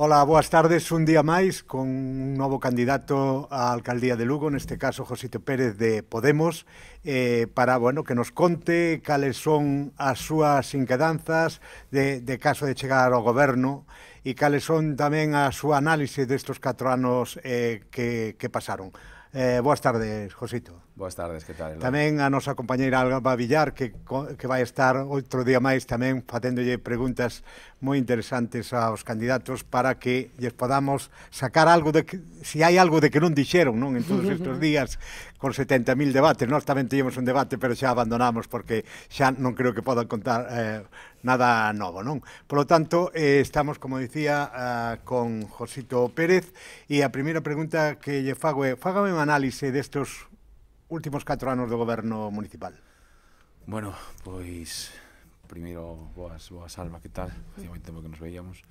Ola, boas tardes, un día máis con un novo candidato á alcaldía de Lugo, neste caso Josito Pérez de Podemos, eh, para bueno que nos conte cales son as súas inquedanzas de, de caso de chegar ao goberno e cales son tamén a súa análise destes catro anos eh, que, que pasaron. Eh, boas tardes, Josito. Boas tardes, que tal? Tamén a nosa compañeira Alba Villar, que, que vai estar outro día máis tamén facéndolle preguntas moi interesantes aos candidatos para que lles podamos sacar algo de que, se si hai algo de que non dixeron, non? En todos estes días, con 70.000 debates. Nós tamén teñemos un debate, pero xa abandonamos porque xa non creo que podan contar eh, nada novo, non? Por lo tanto, eh, estamos, como dicía, eh, con Josito Pérez e a primeira pregunta que lle fago é, fágame un análise destos últimos catro anos do goberno municipal? Bueno, pois primeiro boas, boas Alba, que tal? Facía moito tempo que nos veíamos.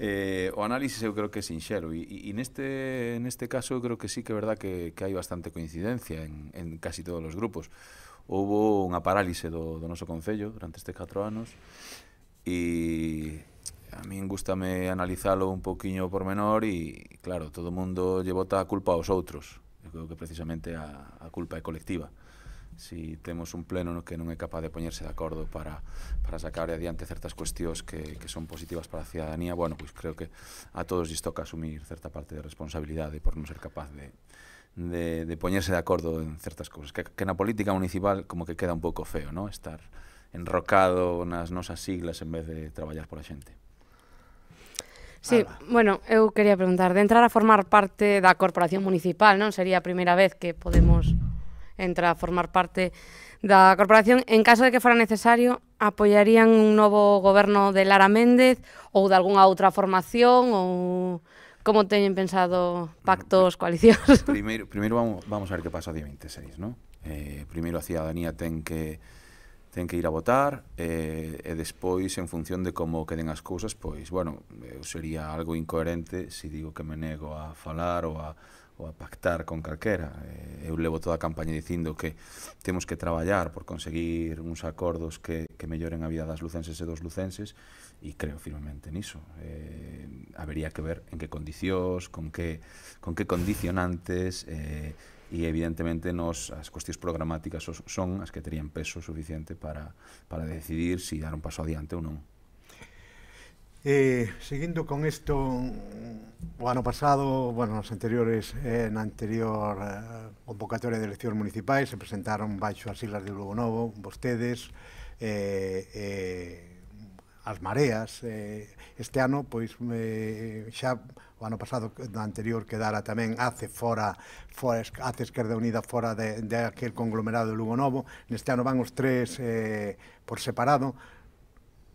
Eh, o análisis eu creo que é sinxelo e, e neste, neste caso eu creo que sí que é verdad que, que hai bastante coincidencia en, en casi todos os grupos houbo unha parálise do, do noso Concello durante estes 4 anos e a min gustame analizalo un poquinho por menor e, claro, todo o mundo lle bota a culpa aos outros. Eu creo que precisamente a, a culpa é colectiva. Si temos un pleno que non é capaz de poñerse de acordo para, para sacar adiante certas cuestións que, que son positivas para a ciudadanía, bueno, pois creo que a todos isto toca asumir certa parte de responsabilidade por non ser capaz de, de, de poñerse de acordo en certas cousas. Que, que na política municipal como que queda un pouco feo, ¿no? Estar enrocado nas nosas siglas en vez de traballar pola xente. Sí, Alba. bueno, eu quería preguntar, de entrar a formar parte da Corporación Municipal, non? Sería a primeira vez que Podemos entrar a formar parte da Corporación. En caso de que fora necesario, apoiarían un novo goberno de Lara Méndez ou de alguna outra formación ou... Como teñen pensado pactos, mm, coalicións? Primeiro, primeiro vamos, vamos a ver que pasa o día 26, ¿no? Eh, primeiro a cidadanía ten que ten que ir a votar e, eh, e despois en función de como queden as cousas pois bueno, eu sería algo incoherente se si digo que me nego a falar ou a, ou a pactar con calquera eh, eu levo toda a campaña dicindo que temos que traballar por conseguir uns acordos que que melloren a vida das lucenses e dos lucenses e creo firmemente niso. Eh, habería que ver en que condicións, con que con que condicionantes eh, e evidentemente nos as cuestións programáticas son as que terían peso suficiente para, para decidir se si dar un paso adiante ou non. Eh, seguindo con isto o ano pasado, bueno, nos anteriores eh, na anterior eh, convocatoria de eleccións municipais se presentaron baixo as Islas de Lugo Novo vostedes eh, eh, as mareas eh, este ano pois eh, xa o ano pasado no anterior quedara tamén hace fora, fora hace Esquerda Unida fora de, de aquel conglomerado de Lugo Novo neste ano van os tres eh, por separado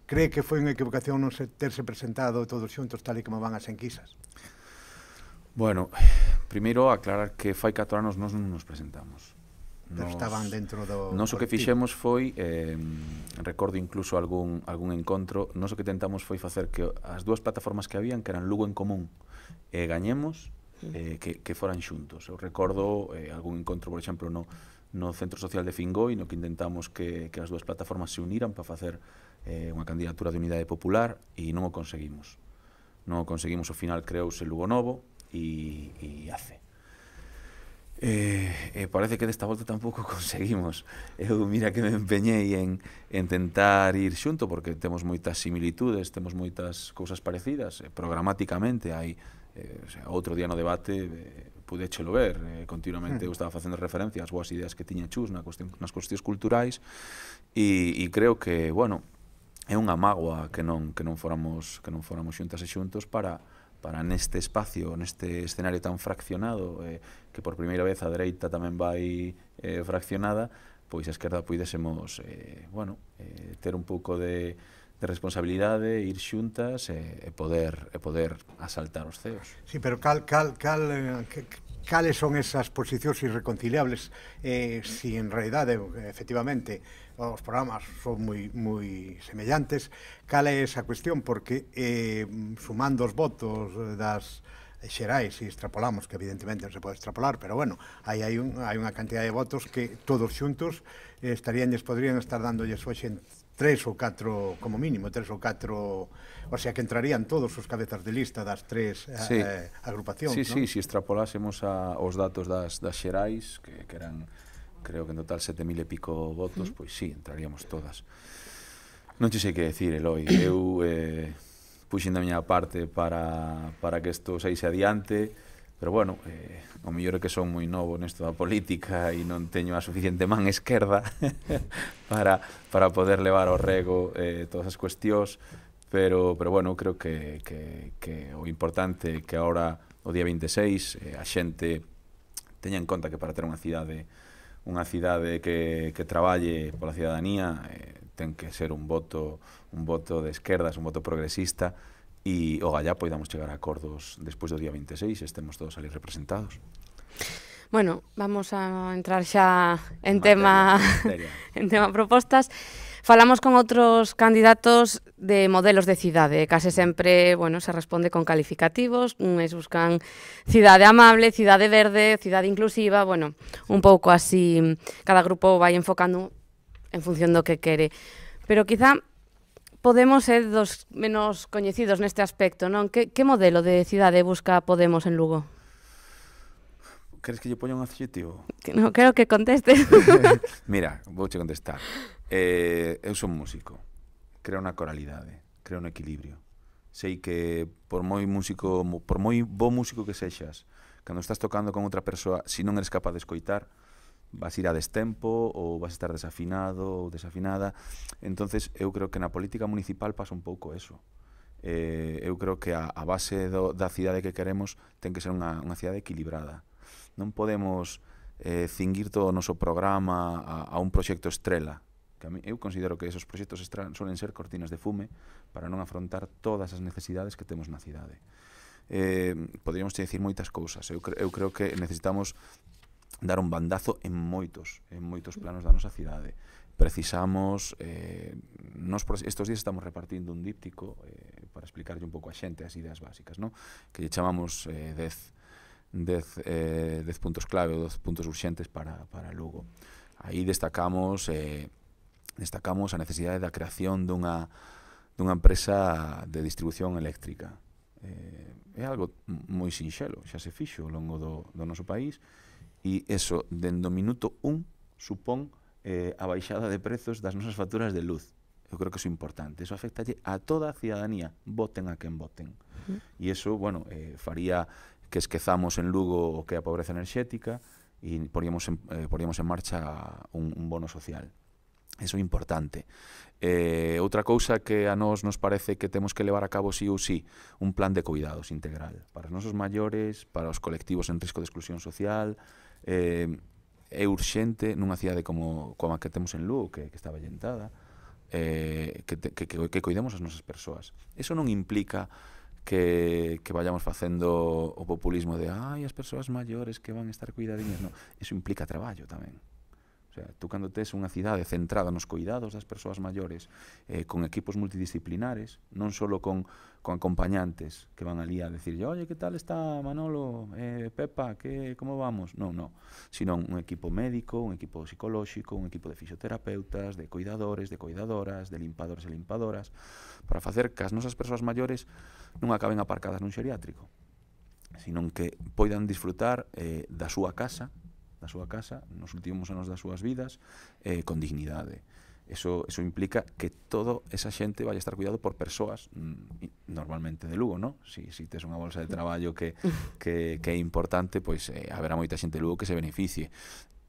cree que foi unha equivocación non se, terse presentado todos xuntos tal e como van as enquisas? Bueno, primeiro aclarar que fai 4 anos non nos presentamos. Nos, estaban dentro do Nós o que fixemos foi eh, recordo incluso algún algún encontro, nós o que tentamos foi facer que as dúas plataformas que habían que eran Lugo en común e eh, Gañemos eh, que, que foran xuntos. Eu recordo eh, algún encontro, por exemplo, no no Centro Social de Fingoi, no que intentamos que, que as dúas plataformas se uniran para facer eh, unha candidatura de unidade popular e non o conseguimos. Non o conseguimos, ao final creouse Lugo Novo e, e hace eh, eh, parece que desta volta tampouco conseguimos. Eu mira que me empeñei en, en tentar ir xunto porque temos moitas similitudes, temos moitas cousas parecidas, eh, programáticamente hai eh, o sea, outro día no debate eh, pude chelo ver, eh, continuamente hmm. eu estaba facendo referencias boas ideas que tiña Chus na cuestión, nas cuestións culturais e, e creo que, bueno, é unha mágoa que non que non fóramos que non fóramos xuntas e xuntos para para neste espacio, neste escenario tan fraccionado, eh, que por primeira vez a dereita tamén vai eh, fraccionada, pois a esquerda puidésemos eh, bueno, eh, ter un pouco de, de responsabilidade, ir xuntas e, eh, poder e poder asaltar os ceos. Sí, pero cal cal cal eh, cales son esas posicións irreconciliables eh, si en realidade eh, efectivamente os programas son moi moi semellantes, cal é esa cuestión porque eh, sumando os votos das xerais, se extrapolamos, que evidentemente non se pode extrapolar, pero bueno, aí hai, un, hai unha cantidad de votos que todos xuntos eh, estarían, podrían estar dándolles hoxe tres ou catro, como mínimo, tres ou catro, o sea que entrarían todos os cabezas de lista das tres eh, sí. eh, agrupacións, Sí, ¿no? sí, se extrapolásemos a, os datos das, das xerais, que, que eran creo que en total sete mil e pico votos, pois sí, entraríamos todas. Non che sei que decir, Eloi, eu eh, puxen da miña parte para, para que isto saíse adiante, pero bueno, eh, o mellor é que son moi novo nesto da política e non teño a suficiente man esquerda para, para poder levar ao rego eh, todas as cuestións, pero, pero bueno, creo que, que, que o importante é que agora o día 26 eh, a xente teña en conta que para ter unha cidade unha cidade que, que traballe pola cidadanía eh, ten que ser un voto un voto de esquerdas, un voto progresista e o gallá poidamos chegar a acordos despois do día 26, estemos todos ali representados. Bueno, vamos a entrar xa en, en materia, tema en tema propostas. Falamos con outros candidatos de modelos de cidade. Case sempre, bueno, se responde con calificativos, uns buscan cidade amable, cidade verde, cidade inclusiva, bueno, un pouco así, cada grupo vai enfocando en función do que quere. Pero quizá Podemos ser dos menos coñecidos neste aspecto, non? Que, que modelo de cidade busca Podemos en Lugo? Queres que lle poña un adxetivo? Que, no, creo que conteste. Mira, vouche contestar. Eh, eu son músico. Creo na coralidade, creo no equilibrio. Sei que por moi músico, por moi bo músico que sexas, cando estás tocando con outra persoa, se si non eres capaz de escoitar, vas ir a destempo ou vas estar desafinado ou desafinada. Entonces, eu creo que na política municipal pasa un pouco eso. Eh, eu creo que a, a base do, da cidade que queremos ten que ser unha, unha cidade equilibrada. Non podemos eh, cingir todo o noso programa a, a un proxecto estrela, que a mí, eu considero que esos proxectos suelen ser cortinas de fume para non afrontar todas as necesidades que temos na cidade. Eh, poderíamos te decir moitas cousas. Eu, cre eu creo que necesitamos dar un bandazo en moitos, en moitos planos da nosa cidade. Precisamos, eh, nos, estos días estamos repartindo un díptico eh, para explicarlle un pouco a xente as ideas básicas, no? que lle chamamos 10 eh, dez, dez, eh, dez puntos clave ou dez puntos urxentes para, para Lugo. Aí destacamos eh, destacamos a necesidade da creación dunha, dunha empresa de distribución eléctrica. Eh, é algo moi sinxelo, xa se fixo ao longo do, do noso país, e eso, dendo minuto un, supón eh, a baixada de prezos das nosas facturas de luz. Eu creo que iso é importante. Eso afecta a toda a ciudadanía, voten a quen voten. Uh -huh. E iso, bueno, eh, faría que esquezamos en Lugo o que é a pobreza enerxética e poríamos en, eh, poríamos en marcha un, un bono social. Eso é importante. Eh, outra cousa que a nós nos parece que temos que levar a cabo sí ou sí, un plan de cuidados integral para os nosos maiores, para os colectivos en risco de exclusión social, eh, é urxente nunha cidade como, como a que temos en Lugo, que, que está vallentada, eh, que, que, que, que cuidemos as nosas persoas. Eso non implica que, que vayamos facendo o populismo de ai, as persoas maiores que van estar cuidadiñas, non. Eso implica traballo tamén sea, tú cando tes unha cidade centrada nos cuidados das persoas maiores, eh, con equipos multidisciplinares, non só con, con acompañantes que van ali a decirlle, oye, que tal está Manolo, eh, Pepa, que, como vamos? Non, non, sino un equipo médico, un equipo psicolóxico, un equipo de fisioterapeutas, de cuidadores, de cuidadoras, de limpadores e limpadoras, para facer que as nosas persoas maiores non acaben aparcadas nun xeriátrico, sino que poidan disfrutar eh, da súa casa, da súa casa nos últimos anos das súas vidas eh, con dignidade. Eso, eso implica que toda esa xente vai estar cuidado por persoas mm, normalmente de Lugo, ¿no? Si, si tes unha bolsa de traballo que, que, que é importante, pois eh, haberá moita xente de Lugo que se beneficie.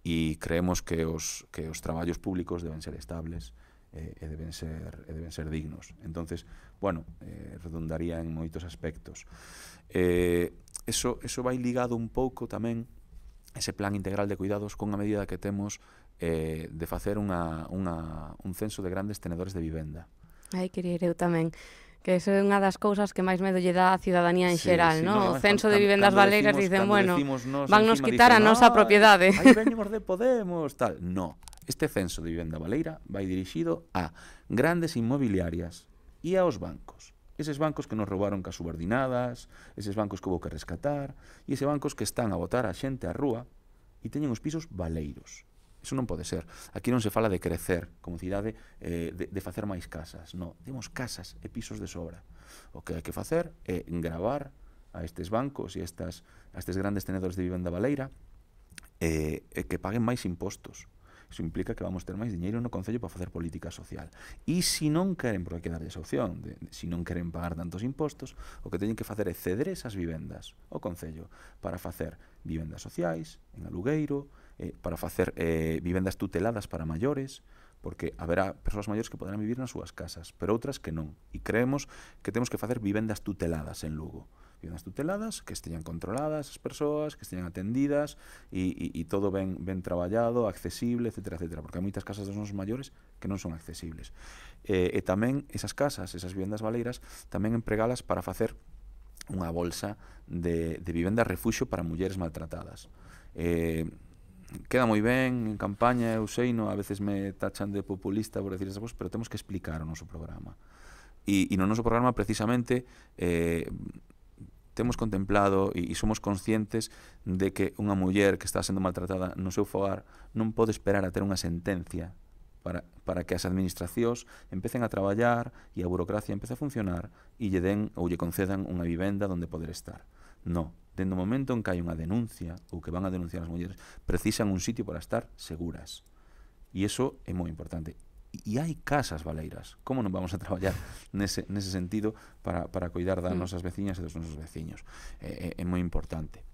E creemos que os, que os traballos públicos deben ser estables, eh, e deben ser e deben ser dignos. Entonces, bueno, eh, redundaría en moitos aspectos. Eh, eso eso vai ligado un pouco tamén ese plan integral de cuidados con a medida que temos eh, de facer unha, unha, un censo de grandes tenedores de vivenda. Ai, querer eu tamén que iso é unha das cousas que máis medo lle dá á ciudadanía en sí, xeral, sí, no? O censo de vivendas baleiras dicen, bueno, nos, nos quitar dicen, a nosa propiedade. Aí veñemos de Podemos, tal. No, este censo de vivenda baleira vai dirixido a grandes inmobiliarias e aos bancos. Eses bancos que nos roubaron cas subordinadas, eses bancos que houve que rescatar, e eses bancos que están a botar a xente á rúa e teñen os pisos baleiros. Eso non pode ser. Aquí non se fala de crecer como cidade, eh, de, de facer máis casas. No, temos casas e pisos de sobra. O que hai que facer é gravar a estes bancos e estas, a estes grandes tenedores de vivenda baleira eh, eh, que paguen máis impostos Iso implica que vamos ter máis diñeiro no Concello para facer política social. E se non queren, porque hai que darlle esa opción, de, se non queren pagar tantos impostos, o que teñen que facer é ceder esas vivendas ao Concello para facer vivendas sociais, en alugueiro, eh, para facer eh, vivendas tuteladas para maiores, porque haberá persoas maiores que poderán vivir nas súas casas, pero outras que non. E creemos que temos que facer vivendas tuteladas en Lugo vivendas tuteladas, que estean controladas as persoas, que estean atendidas e, e, e todo ben, ben traballado, accesible, etcétera, etcétera, Porque hai moitas casas dos nosos maiores que non son accesibles. Eh, e tamén esas casas, esas vivendas valeiras, tamén empregalas para facer unha bolsa de, de vivenda refuxo para mulleres maltratadas. Eh, queda moi ben en campaña, eu sei, no, a veces me tachan de populista por decir esas cousas, pero temos que explicar o noso programa. E, e no noso programa, precisamente, eh, temos contemplado e, e somos conscientes de que unha muller que está sendo maltratada no seu fogar non pode esperar a ter unha sentencia para, para que as administracións empecen a traballar e a burocracia empece a funcionar e lle den ou lle concedan unha vivenda onde poder estar. No, dende o momento en que hai unha denuncia ou que van a denunciar as mulleres, precisan un sitio para estar seguras. E iso é moi importante e hai casas baleiras. Como non vamos a traballar nese, nese sentido para, para cuidar das mm. nosas veciñas e dos nosos veciños? É, eh, é, eh, é moi importante.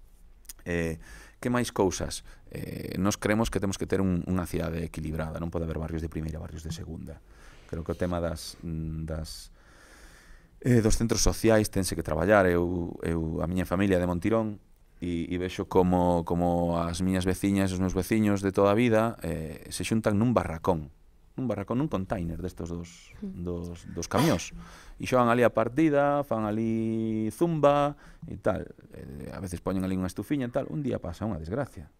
Eh, que máis cousas? Eh, nos creemos que temos que ter un, unha cidade equilibrada, non pode haber barrios de primeira, barrios de segunda. Creo que o tema das, mm, das eh, dos centros sociais tense que traballar. Eu, eu a miña familia de Montirón e, e vexo como, como as miñas veciñas e os meus veciños de toda a vida eh, se xuntan nun barracón nun barracón, nun container destes dos, hmm. dos, dos camións. E xoan ali a partida, fan ali zumba e tal. E, a veces poñen ali unha estufiña e tal. Un día pasa unha desgracia.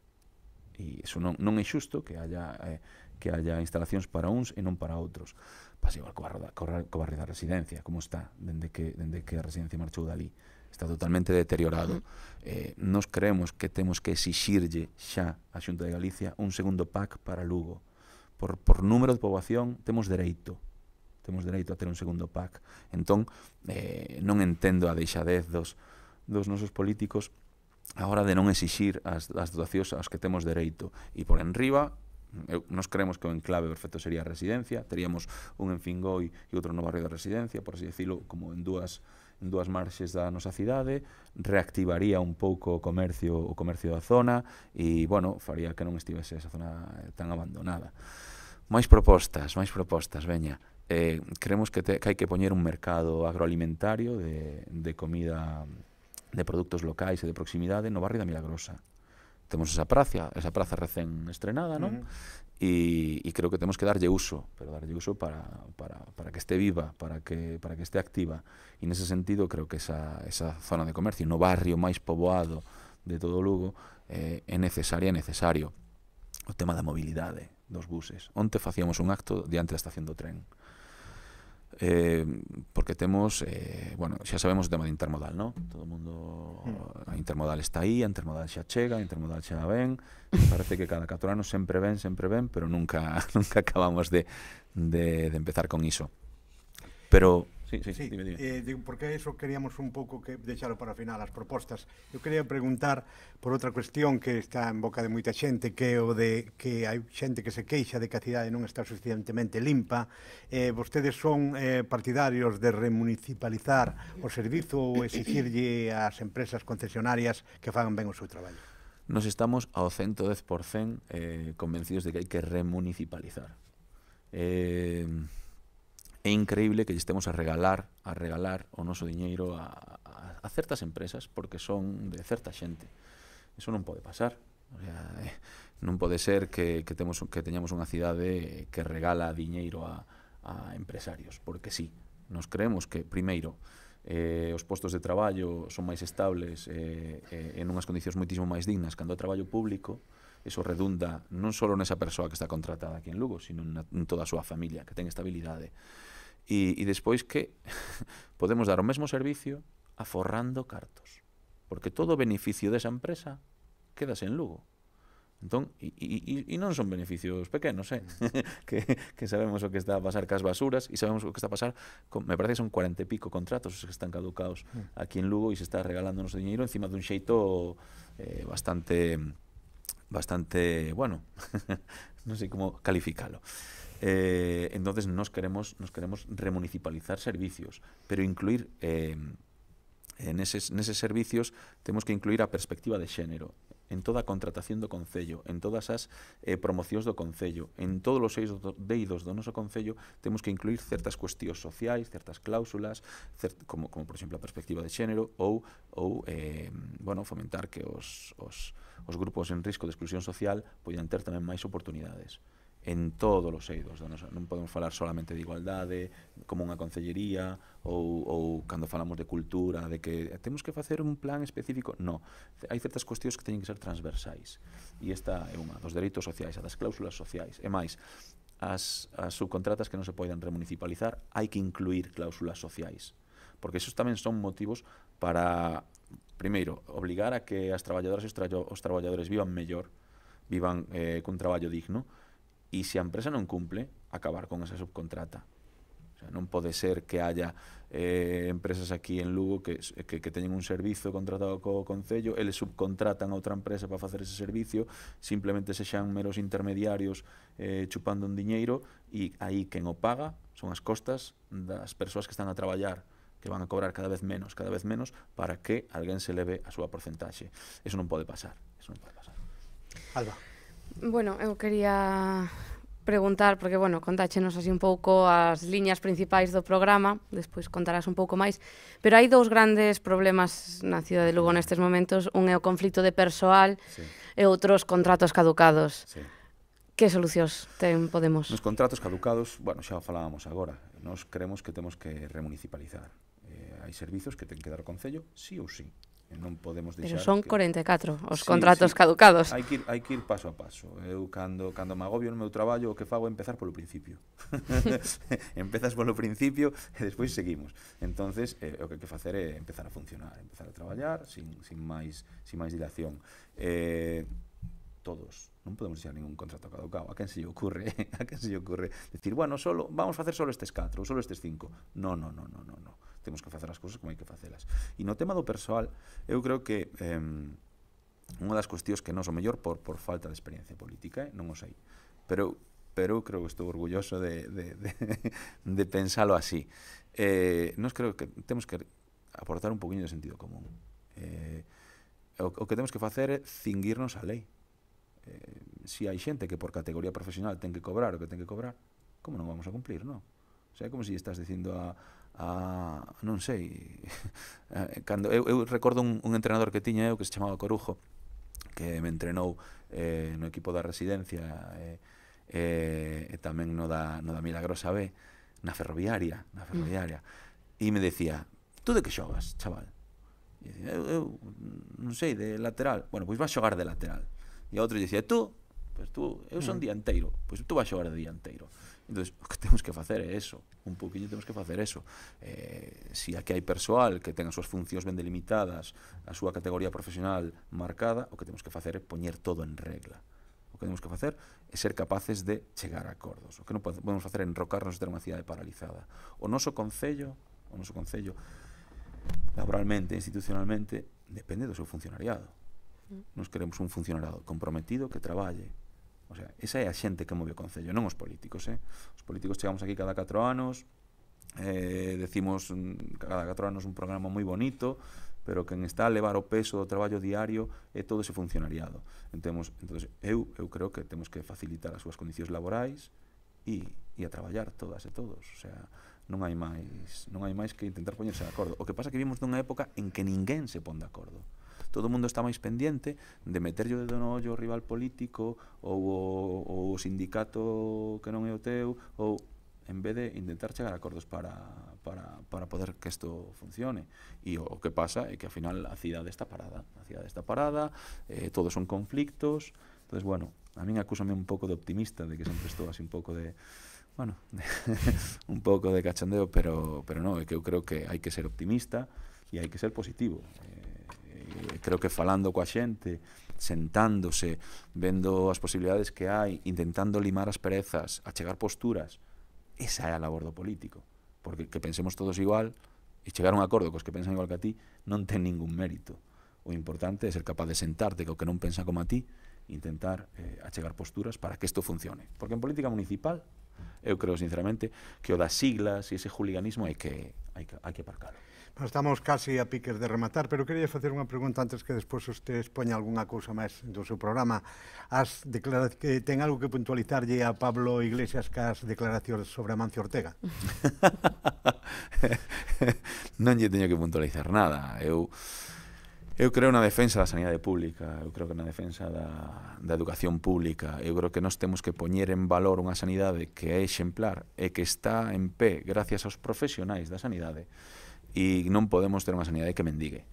E iso non, non é xusto que haya, eh, que haya instalacións para uns e non para outros. Pasa igual co barrio da residencia, como está, dende que, dende que a residencia marchou dali. Está totalmente deteriorado. Eh, nos creemos que temos que exixirlle xa a Xunta de Galicia un segundo PAC para Lugo por, por número de poboación, temos dereito temos dereito a ter un segundo PAC. Entón, eh, non entendo a deixadez dos, dos nosos políticos a hora de non exixir as, as dotacións aos que temos dereito. E por enriba, eu, nos creemos que o enclave perfecto sería a residencia, teríamos un en Fingoi e outro no barrio de residencia, por así decirlo, como en dúas en dúas marxes da nosa cidade, reactivaría un pouco o comercio, o comercio da zona e, bueno, faría que non estivese esa zona eh, tan abandonada. Máis propostas, máis propostas, veña. Eh, creemos que, te, que hai que poñer un mercado agroalimentario de, de comida de produtos locais e de proximidade no barrio da Milagrosa temos esa praza, esa praza recén estrenada, non? Uh -huh. E, e creo que temos que darlle uso, pero darlle uso para, para, para que este viva, para que, para que este activa. E nese sentido creo que esa, esa zona de comercio, no barrio máis poboado de todo Lugo, eh, é necesaria, é necesario o tema da mobilidade dos buses. Onte facíamos un acto diante da estación do tren eh, porque temos, eh, bueno, xa sabemos o tema de intermodal, ¿no? Todo o mundo, hmm. a intermodal está aí, a intermodal xa chega, a intermodal xa ven, parece que cada 4 anos sempre ven, sempre ven, pero nunca nunca acabamos de, de, de empezar con iso. Pero Sí, sí, sí. Dime, dime. Eh, digo, porque eso queríamos un pouco que deixalo para o final as propostas. Eu quería preguntar por outra cuestión que está en boca de moita xente, que é o de que hai xente que se queixa de que a cidade non está suficientemente limpa. Eh, vostedes son eh, partidarios de remunicipalizar o servizo ou exigirlle ás empresas concesionarias que fagan ben o seu traballo? Nos estamos ao 110% eh, convencidos de que hai que remunicipalizar. Eh, é increíble que estemos a regalar a regalar o noso diñeiro a, a, a certas empresas porque son de certa xente. Eso non pode pasar. O sea, eh, non pode ser que, que, temos, que teñamos unha cidade que regala diñeiro a, a empresarios, porque sí, nos creemos que, primeiro, eh, os postos de traballo son máis estables eh, eh, en unhas condicións moitísimo máis dignas cando o traballo público, eso redunda non só nesa persoa que está contratada aquí en Lugo, sino na, en toda a súa familia, que ten estabilidade. Y después que podemos dar o mismo servicio aforrando cartos. Porque todo beneficio de esa empresa queda en Lugo. Y no son beneficios pequeños, eh, que, sabemos lo que está a pasar las basuras y e sabemos lo que está a pasar, con, me parece que son cuarenta y e pico contratos que están caducados mm. aquí en Lugo y e se está regalando nuestro dinero encima de un eh, bastante bastante, bueno, no sé cómo calificarlo. Eh, entonces nos queremos, remunicipalizar servicios, pero incluir eh, en, esos, en esos servicios tenemos que incluir a perspectiva de género. en toda a contratación do Concello, en todas as eh, promocións do Concello, en todos os seis do, deidos do noso Concello, temos que incluir certas cuestións sociais, certas cláusulas, cert, como, como por exemplo a perspectiva de xénero, ou, ou eh, bueno, fomentar que os, os, os grupos en risco de exclusión social poidan ter tamén máis oportunidades en todos os eidos da nosa, non podemos falar solamente de igualdade como unha concellería ou, ou cando falamos de cultura de que temos que facer un plan específico no, hai certas cuestións que teñen que ser transversais e esta é unha dos dereitos sociais, a das cláusulas sociais e máis, as, as subcontratas que non se poidan remunicipalizar hai que incluir cláusulas sociais porque esos tamén son motivos para primeiro, obligar a que as traballadoras e os, tra os traballadores vivan mellor vivan eh, cun traballo digno E se a empresa non cumple, acabar con esa subcontrata. O sea, non pode ser que haya eh, empresas aquí en Lugo que, que, que teñen un servizo contratado co Concello, eles subcontratan a outra empresa para facer ese servicio, simplemente se xan meros intermediarios eh, chupando un diñeiro e aí quen o paga son as costas das persoas que están a traballar que van a cobrar cada vez menos, cada vez menos, para que alguén se leve a súa porcentaxe. Eso non pode pasar. Eso non pode pasar. Alba. Bueno, eu quería preguntar, porque, bueno, contáchenos así un pouco as liñas principais do programa, despois contarás un pouco máis, pero hai dous grandes problemas na cidade de Lugo nestes momentos, un é o conflito de persoal sí. e outros contratos caducados. Sí. Que solucións ten Podemos? Nos contratos caducados, bueno, xa o falábamos agora, nos creemos que temos que remunicipalizar. Eh, hai servizos que ten que dar o Concello, sí ou sí non podemos deixar Pero son que... 44 os sí, contratos sí. caducados. Hai que, ir, hai que ir paso a paso. Eu cando cando me agobio no meu traballo o que fago é empezar polo principio. Empezas polo principio e despois seguimos. Entonces, eh, o que hai que facer é empezar a funcionar, empezar a traballar sin sin máis sin máis dilación. Eh todos. Non podemos deixar ningún contrato caducado. A quen se lle ocurre? A quen se lle ocurre decir, bueno, solo vamos a facer solo estes 4 ou solo estes 5. No, no, no, no, no, no temos que facer as cousas como hai que facelas. E no tema do persoal, eu creo que eh, unha das cuestións que non o mellor por, por falta de experiencia política, eh? non o sei. Pero pero creo que estou orgulloso de, de, de, de pensalo así. Eh, nos creo que temos que aportar un poquinho de sentido común. Eh, o, o que temos que facer é cinguirnos a lei. Eh, si hai xente que por categoría profesional ten que cobrar o que ten que cobrar, como non vamos a cumplir, non? O sea, como se si estás dicindo a, a ah, non sei, eh, cando eu, eu recordo un, un entrenador que tiña eu que se chamaba Corujo, que me entrenou eh, no equipo da residencia eh, eh, e tamén no da, no da Milagrosa B, na ferroviaria, na mm. ferroviaria. Mm. E me decía, tú de que xogas, chaval? E decía, eu, eu non sei, de lateral. Bueno, pois vas xogar de lateral. E outro dicía, tú, pois tú, eu son mm. dianteiro, pois tú vas xogar de dianteiro entonces o que temos que facer é eso, un poquinho temos que facer eso. Eh, si aquí hai persoal que ten as súas funcións ben delimitadas, a súa categoría profesional marcada, o que temos que facer é poñer todo en regla. O que temos que facer é ser capaces de chegar a acordos. O que non podemos facer é enrocarnos de ter unha cidade paralizada. O noso concello, o noso concello laboralmente, institucionalmente, depende do seu funcionariado. Mm. Nos queremos un funcionariado comprometido que traballe, O sea, esa é a xente que move o Concello, non os políticos, eh? Os políticos chegamos aquí cada 4 anos, eh, decimos mm, cada 4 anos un programa moi bonito, pero quen está a levar o peso do traballo diario é todo ese funcionariado. Entemos, entonces, eu, eu creo que temos que facilitar as súas condicións laborais e, e a traballar todas e todos. O sea, non hai máis non hai máis que intentar poñerse de acordo. O que pasa é que vimos dunha época en que ninguén se pon de acordo todo o mundo está máis pendiente de meterlle o dedo no ollo o rival político ou o, ou o sindicato que non é o teu ou en vez de intentar chegar a acordos para, para, para poder que isto funcione. E o, o que pasa é que ao final a cidade está parada. A cidade está parada, eh, todos son conflictos. entonces bueno, a min acúsame un pouco de optimista, de que sempre estou así un pouco de... Bueno, un pouco de cachondeo, pero, pero no, é que eu creo que hai que ser optimista e hai que ser positivo. Eh, Eh, creo que falando coa xente, sentándose, vendo as posibilidades que hai, intentando limar as perezas, achegar posturas, esa é a labor do político. Porque que pensemos todos igual e chegar a un acordo cos que pensan igual que a ti non ten ningún mérito. O importante é ser capaz de sentarte co que non pensa como a ti, intentar eh, achegar posturas para que isto funcione. Porque en política municipal Eu creo sinceramente que o das siglas e ese juliganismo hai que hai que hai que aparcar. Estamos casi a piques de rematar, pero quería facer unha pregunta antes que despois usted expoña algunha cousa máis do seu programa. As declara... que ten algo que puntualizarlle a Pablo Iglesias cas declaracións sobre Amancio Ortega? non lle teño que puntualizar nada. Eu Eu creo na defensa da sanidade pública, eu creo que na defensa da, da educación pública, eu creo que nós temos que poñer en valor unha sanidade que é exemplar e que está en pé gracias aos profesionais da sanidade e non podemos ter unha sanidade que mendigue.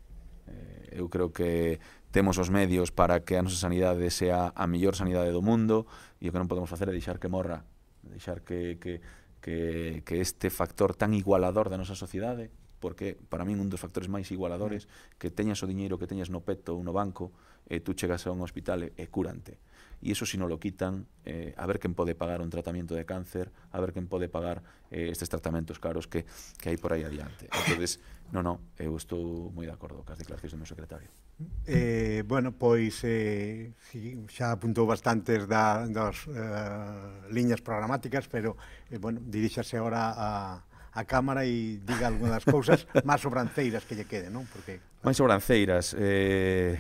Eh, eu creo que temos os medios para que a nosa sanidade sea a mellor sanidade do mundo e o que non podemos facer é deixar que morra, deixar que, que, que, que este factor tan igualador da nosa sociedade porque para min un dos factores máis igualadores mm. que teñas o diñeiro que teñas no peto ou no banco e eh, tú chegas a un hospital e, e curante e iso se si non lo quitan eh, a ver quen pode pagar un tratamento de cáncer a ver quen pode pagar eh, estes tratamentos caros que, que hai por aí adiante entonces non, non, eu estou moi de acordo cas declaracións do meu secretario eh, Bueno, pois eh, si, xa apuntou bastantes da, das eh, liñas programáticas pero, eh, bueno, diríxase agora a a cámara e diga algunhas cousas máis sobranceiras que lle quede, non? Porque máis sobranceiras, eh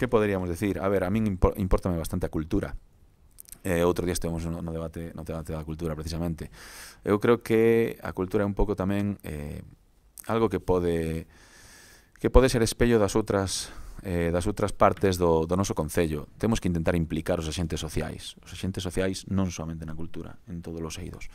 que poderíamos decir? A ver, a min impor, importame bastante a cultura. Eh, outro día estivemos no debate no debate da cultura precisamente. Eu creo que a cultura é un pouco tamén eh, algo que pode que pode ser espello das outras eh, das outras partes do, do noso Concello. Temos que intentar implicar os axentes sociais. Os axentes sociais non somente na cultura, en todos os eidos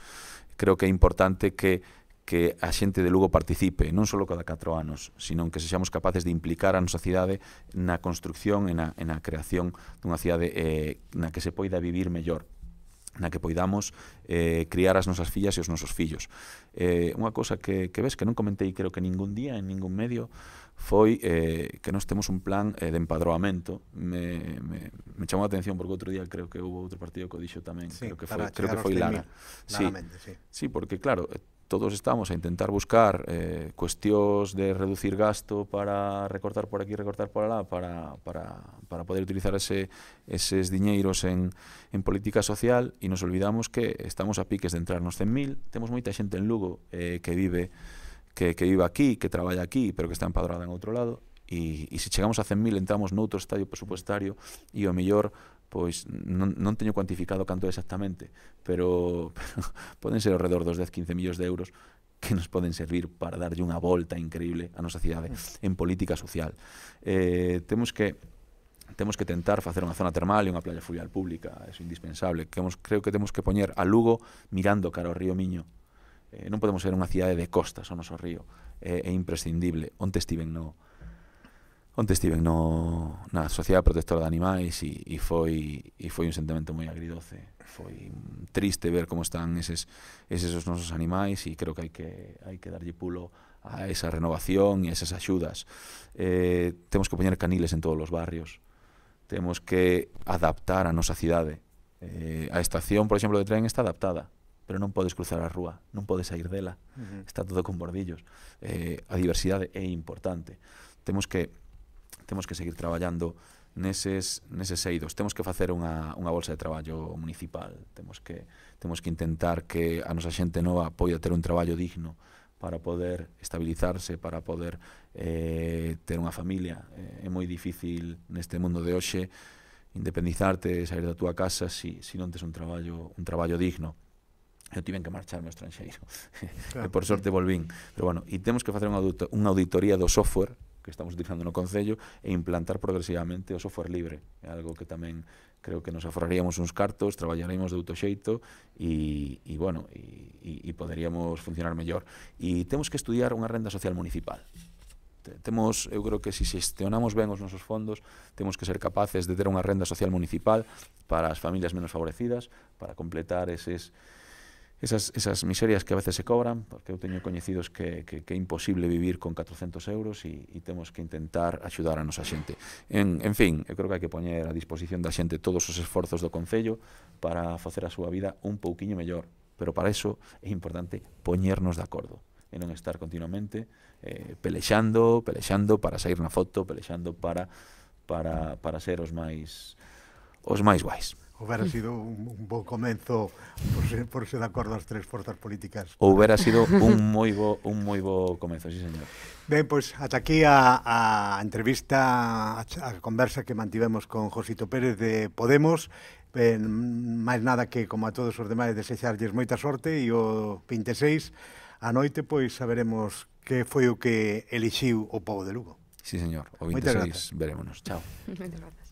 creo que é importante que que a xente de Lugo participe, non só cada 4 anos, sino que sexamos capaces de implicar a nosa cidade na construcción e na, e na creación dunha cidade eh, na que se poida vivir mellor na que poidamos eh, criar as nosas fillas e os nosos fillos. Eh, unha cosa que, que ves que non comentei creo que ningún día en ningún medio foi eh, que nós temos un plan eh, de empadroamento. Me, me, me chamou a atención porque outro día creo que houve outro partido que o dixo tamén, sí, creo que foi, creo que foi Lara. Sí, sí. sí, porque claro, eh, todos estamos a intentar buscar eh, cuestións de reducir gasto para recortar por aquí, recortar por alá, para, para, para poder utilizar ese, eses diñeiros en, en política social e nos olvidamos que estamos a piques de entrar nos 100.000, temos moita xente en Lugo eh, que vive que, que vive aquí, que traballa aquí, pero que está empadronada en outro lado, e, e se chegamos a 100.000 entramos noutro estadio presupuestario e o mellor pois non, non teño cuantificado canto exactamente, pero, pero poden ser alrededor dos 10-15 millóns de euros que nos poden servir para darlle unha volta increíble a nosa cidade en política social. Eh, temos que temos que tentar facer unha zona termal e unha playa fluvial pública, é indispensable. Que hemos, creo que temos que poñer a Lugo mirando cara ao río Miño, eh, non podemos ser unha cidade de costas, o noso río é, é imprescindible. Onte estiven no onte estiven no na Sociedade Protectora de Animais e, e foi e foi un sentimento moi agridoce. Foi triste ver como están eses eses os nosos animais e creo que hai que hai que darlle pulo a esa renovación e esas axudas. Eh, temos que poñer caniles en todos os barrios. Temos que adaptar a nosa cidade. Eh, a estación, por exemplo, de tren está adaptada pero non podes cruzar a rúa, non podes sair dela, uh -huh. está todo con bordillos. Eh, a diversidade é importante. Temos que temos que seguir traballando neses, neses eidos. Temos que facer unha, unha bolsa de traballo municipal, temos que, temos que intentar que a nosa xente nova poida ter un traballo digno, para poder estabilizarse, para poder eh, ter unha familia. Eh, é moi difícil neste mundo de hoxe independizarte, sair da túa casa si, si non tes un traballo, un traballo digno eu tiven que marchar no estranxeiro. Claro. e por sorte volvín. Pero bueno, e temos que facer unha, audito auditoría do software que estamos utilizando no Concello e implantar progresivamente o software libre. É algo que tamén creo que nos aforraríamos uns cartos, traballaremos de autoxeito e, e bueno, e, e, poderíamos funcionar mellor. E temos que estudiar unha renda social municipal temos, eu creo que se gestionamos xestionamos ben os nosos fondos, temos que ser capaces de ter unha renda social municipal para as familias menos favorecidas, para completar eses esas, esas miserias que a veces se cobran, porque eu teño coñecidos que, que, que é imposible vivir con 400 euros e, e temos que intentar axudar a nosa xente. En, en fin, eu creo que hai que poñer a disposición da xente todos os esforzos do Concello para facer a súa vida un pouquiño mellor, pero para iso é importante poñernos de acordo e non estar continuamente eh, pelexando, pelexando para sair na foto, pelexando para para, para ser os máis os máis guais. Houbera sido un, un bon comenzo por ser, por ser de acordo as tres forzas políticas. Houbera sido un moi bo un moi bo comenzo, sí, señor. Ben, pois pues, ata aquí a, a entrevista, a, a conversa que mantivemos con Josito Pérez de Podemos. Ben, máis nada que, como a todos os demais, desexarlles moita sorte e o 26 a noite pois saberemos que foi o que elixiu o povo de Lugo. Sí, señor. O 26 veremonos. Chao. Moitas gracias.